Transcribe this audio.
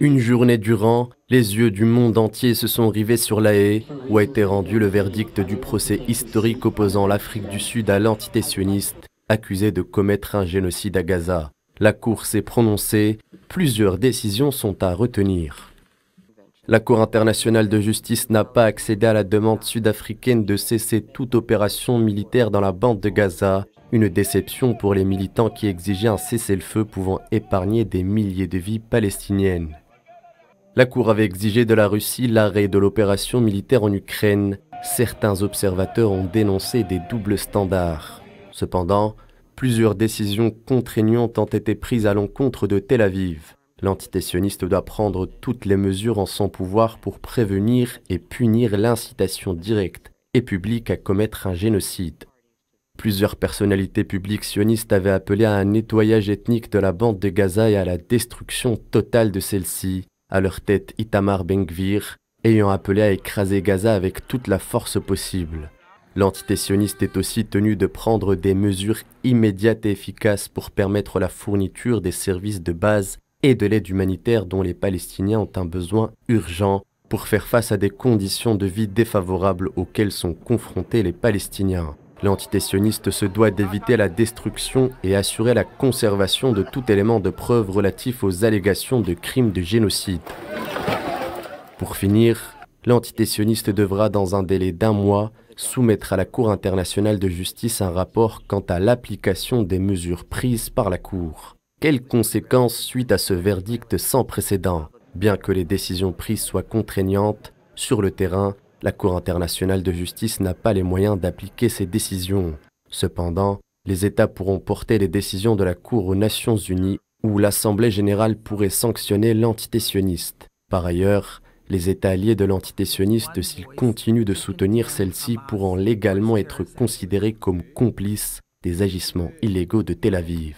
Une journée durant, les yeux du monde entier se sont rivés sur la haie, où a été rendu le verdict du procès historique opposant l'Afrique du Sud à l'entité sioniste, accusée de commettre un génocide à Gaza. La Cour s'est prononcée, plusieurs décisions sont à retenir. La Cour internationale de justice n'a pas accédé à la demande sud-africaine de cesser toute opération militaire dans la bande de Gaza, une déception pour les militants qui exigeaient un cessez-le-feu pouvant épargner des milliers de vies palestiniennes. La Cour avait exigé de la Russie l'arrêt de l'opération militaire en Ukraine. Certains observateurs ont dénoncé des doubles standards. Cependant, plusieurs décisions contraignantes ont été prises à l'encontre de Tel Aviv. L'entité sioniste doit prendre toutes les mesures en son pouvoir pour prévenir et punir l'incitation directe et publique à commettre un génocide. Plusieurs personnalités publiques sionistes avaient appelé à un nettoyage ethnique de la bande de Gaza et à la destruction totale de celle-ci à leur tête Itamar Ben-Gvir, ayant appelé à écraser Gaza avec toute la force possible. L'entité est aussi tenu de prendre des mesures immédiates et efficaces pour permettre la fourniture des services de base et de l'aide humanitaire dont les Palestiniens ont un besoin urgent pour faire face à des conditions de vie défavorables auxquelles sont confrontés les Palestiniens. L'entité se doit d'éviter la destruction et assurer la conservation de tout élément de preuve relatif aux allégations de crimes de génocide. Pour finir, l'entité devra, dans un délai d'un mois, soumettre à la Cour internationale de justice un rapport quant à l'application des mesures prises par la Cour. Quelles conséquences suite à ce verdict sans précédent Bien que les décisions prises soient contraignantes, sur le terrain, la Cour internationale de justice n'a pas les moyens d'appliquer ces décisions. Cependant, les États pourront porter les décisions de la Cour aux Nations Unies où l'Assemblée générale pourrait sanctionner l'entité sioniste. Par ailleurs, les États alliés de l'entité sioniste, s'ils continuent de soutenir celle-ci, pourront légalement être considérés comme complices des agissements illégaux de Tel Aviv.